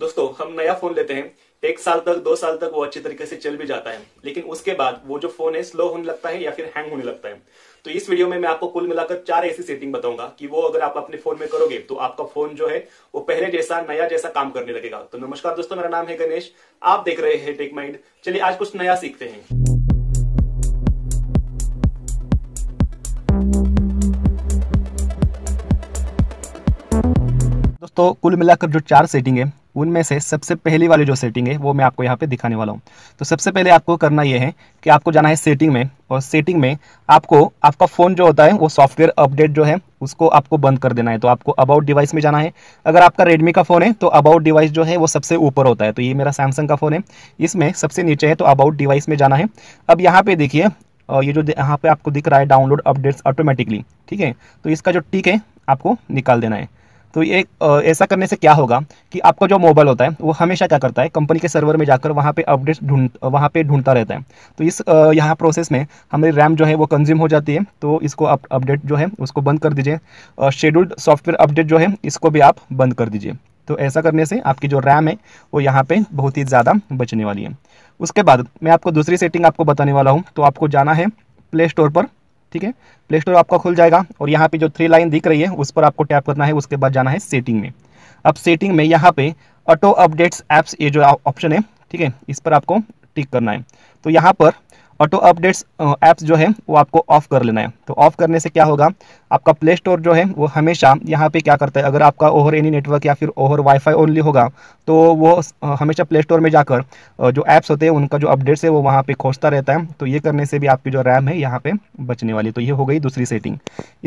दोस्तों हम नया फोन लेते हैं एक साल तक दो साल तक वो अच्छी तरीके से चल भी जाता है लेकिन उसके बाद वो जो फोन है स्लो होने लगता है या फिर हैंग होने लगता है तो इस वीडियो में मैं आपको कुल मिलाकर चार ऐसी सेटिंग बताऊंगा कि वो अगर आप अपने फोन में करोगे तो आपका फोन जो है वो पहले जैसा नया जैसा काम करने लगेगा तो नमस्कार दोस्तों मेरा नाम है गणेश आप देख रहे हैं टेक माइंड चलिए आज कुछ नया सीखते हैं दोस्तों कुल मिलाकर जो चार सेटिंग है उनमें से सबसे पहली वाली जो सेटिंग है वो मैं आपको यहाँ पे दिखाने वाला हूँ तो सबसे पहले आपको करना ये है कि आपको जाना है सेटिंग में और सेटिंग में आपको आपका फ़ोन जो होता है वो सॉफ्टवेयर अपडेट जो है उसको आपको बंद कर देना है तो आपको अबाउट डिवाइस में जाना है अगर आपका रेडमी का फ़ोन है तो अबाउट डिवाइस जो है वो सबसे ऊपर होता है तो ये मेरा सैमसंग का फ़ोन है इसमें सबसे नीचे है तो अबाउट डिवाइस में जाना है अब यहाँ पर देखिए ये जो यहाँ पर आपको दिख रहा है डाउनलोड अपडेट्स ऑटोमेटिकली ठीक है तो इसका जो टिक है आपको निकाल देना है तो ये ऐसा करने से क्या होगा कि आपका जो मोबाइल होता है वो हमेशा क्या करता है कंपनी के सर्वर में जाकर वहाँ पे अपडेट ढूंढ वहाँ पे ढूंढता रहता है तो इस यहाँ प्रोसेस में हमारी रैम जो है वो कंज्यूम हो जाती है तो इसको आप अपडेट जो है उसको बंद कर दीजिए शेड्यूल्ड सॉफ्टवेयर अपडेट जो है इसको भी आप बंद कर दीजिए तो ऐसा करने से आपकी जो रैम है वो यहाँ पर बहुत ही ज़्यादा बचने वाली है उसके बाद मैं आपको दूसरी सेटिंग आपको बताने वाला हूँ तो आपको जाना है प्ले स्टोर पर ठीक है प्ले स्टोर आपका खुल जाएगा और यहाँ पे जो थ्री लाइन दिख रही है उस पर आपको टैप करना है उसके बाद जाना है सेटिंग में अब सेटिंग में यहाँ पे ऑटो अपडेट्स एप्स ये जो ऑप्शन है ठीक है इस पर आपको टिक करना है तो यहाँ पर ऑटो अपडेट्स ऐप्स जो है वो आपको ऑफ कर लेना है तो ऑफ करने से क्या होगा आपका प्ले स्टोर जो है वो हमेशा यहाँ पे क्या करता है अगर आपका ओवर एनी नेटवर्क या फिर ओवर वाईफाई ओनली होगा तो वो हमेशा प्ले स्टोर में जाकर जो ऐप्स होते हैं उनका जो अपडेट्स है वो वहाँ पर खोजता रहता है तो ये करने से भी आपकी जो रैम है यहाँ पर बचने वाली तो ये हो गई दूसरी सेटिंग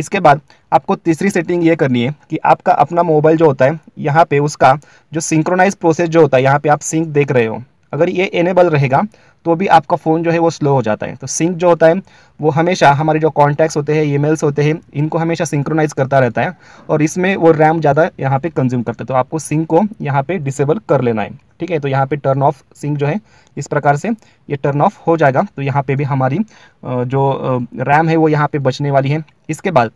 इसके बाद आपको तीसरी सेटिंग ये करनी है कि आपका अपना मोबाइल जो होता है यहाँ पर उसका जो सिंक्रोनाइज प्रोसेस जो होता है यहाँ पर आप सिंक देख रहे हो अगर ये इनेबल रहेगा तो भी आपका फ़ोन जो है वो स्लो हो जाता है तो सिंक जो होता है वो हमेशा हमारे जो कॉन्टैक्ट्स होते हैं ईमेल्स होते हैं इनको हमेशा सिंक्रोनाइज़ करता रहता है और इसमें वो रैम ज़्यादा यहाँ पे कंज्यूम करता है तो आपको सिंक को यहाँ पे डिसेबल कर लेना है ठीक है तो यहाँ पे टर्न ऑफ सिंक जो है इस प्रकार से ये टर्न ऑफ हो जाएगा तो यहाँ पर भी हमारी जो रैम है वो यहाँ पर बचने वाली है इसके बाद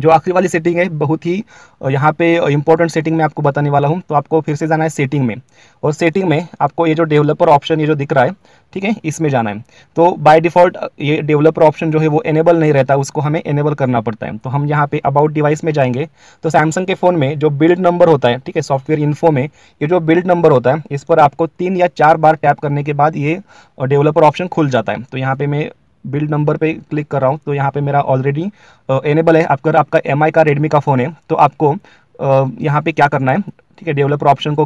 जो आखिरी वाली सेटिंग है बहुत ही यहाँ पे इंपॉर्टेंट सेटिंग में आपको बताने वाला हूँ तो आपको फिर से जाना है सेटिंग में और सेटिंग में आपको ये जो डेवलपर ऑप्शन ये जो दिख रहा है ठीक है इसमें जाना है तो बाय डिफ़ॉल्ट ये डेवलपर ऑप्शन जो है वो एनेबल नहीं रहता उसको हमें एनेबल करना पड़ता है तो हम यहाँ पे अबाउट डिवाइस में जाएंगे तो सैमसंग के फ़ोन में जो बिल्ड नंबर होता है ठीक है सॉफ्टवेयर इन्फो में ये जो बिल्ड नंबर होता है इस पर आपको तीन या चार बार टैप करने के बाद ये डेवलपर ऑप्शन खुल जाता है तो यहाँ पे मैं बिल्ड नंबर पे क्लिक कर रहा हूँ तो यहाँ पे मेरा ऑलरेडी एनेबल है अगर आपका एम का रेडमी का फ़ोन है तो आपको यहाँ पे क्या करना है ठीक है डेवलपर ऑप्शन को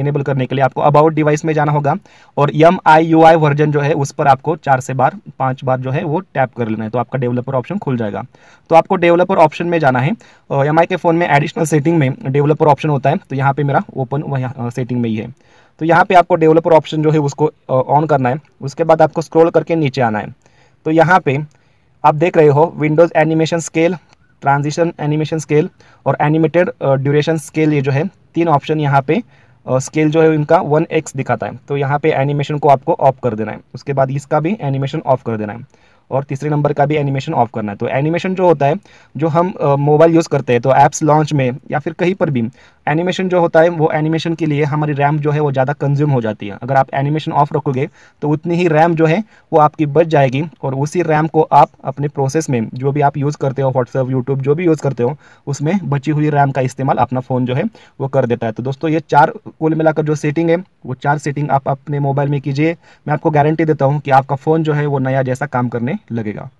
एनेबल करने के लिए आपको अबाउट डिवाइस में जाना होगा और M I U I version जो है उस पर आपको चार से बार पांच बार जो है वो टैप कर लेना है तो आपका डेवलपर ऑप्शन खुल जाएगा तो आपको डेवलपर ऑप्शन में जाना है एम आई के फ़ोन में एडिशनल सेटिंग में डेवलपर ऑप्शन होता है तो यहाँ पर मेरा ओपन सेटिंग में ही है तो यहाँ पर आपको डेवलपर ऑप्शन जो है उसको ऑन करना है उसके बाद आपको स्क्रोल करके नीचे आना है तो यहाँ पे आप देख रहे हो windows animation scale transition animation scale और एनिमेटेड ड्यूरेशन स्केल ये जो है तीन ऑप्शन यहाँ पे स्केल uh, जो है इनका वन एक्स दिखाता है तो यहाँ पे एनिमेशन को आपको ऑफ कर देना है उसके बाद इसका भी एनिमेशन ऑफ कर देना है और तीसरे नंबर का भी एनिमेशन ऑफ करना है तो एनिमेशन जो होता है जो हम मोबाइल यूज़ करते हैं तो ऐप्स लॉन्च में या फिर कहीं पर भी एनिमेशन जो होता है वो एनिमेशन के लिए हमारी रैम जो है वो ज़्यादा कंज्यूम हो जाती है अगर आप एनिमेशन ऑफ रखोगे तो उतनी ही रैम जो है वो आपकी बच जाएगी और उसी रैम को आप अपने प्रोसेस में जो भी आप यूज़ करते हो व्हाट्सअप यूट्यूब जो भी यूज़ करते हो उसमें बची हुई रैम का इस्तेमाल अपना फ़ोन जो है वो कर देता है तो दोस्तों ये चार कुल मिलाकर जो सेटिंग है वो चार सेटिंग आप अपने मोबाइल में कीजिए मैं आपको गारंटी देता हूँ कि आपका फ़ोन जो है वो नया जैसा काम करने लगेगा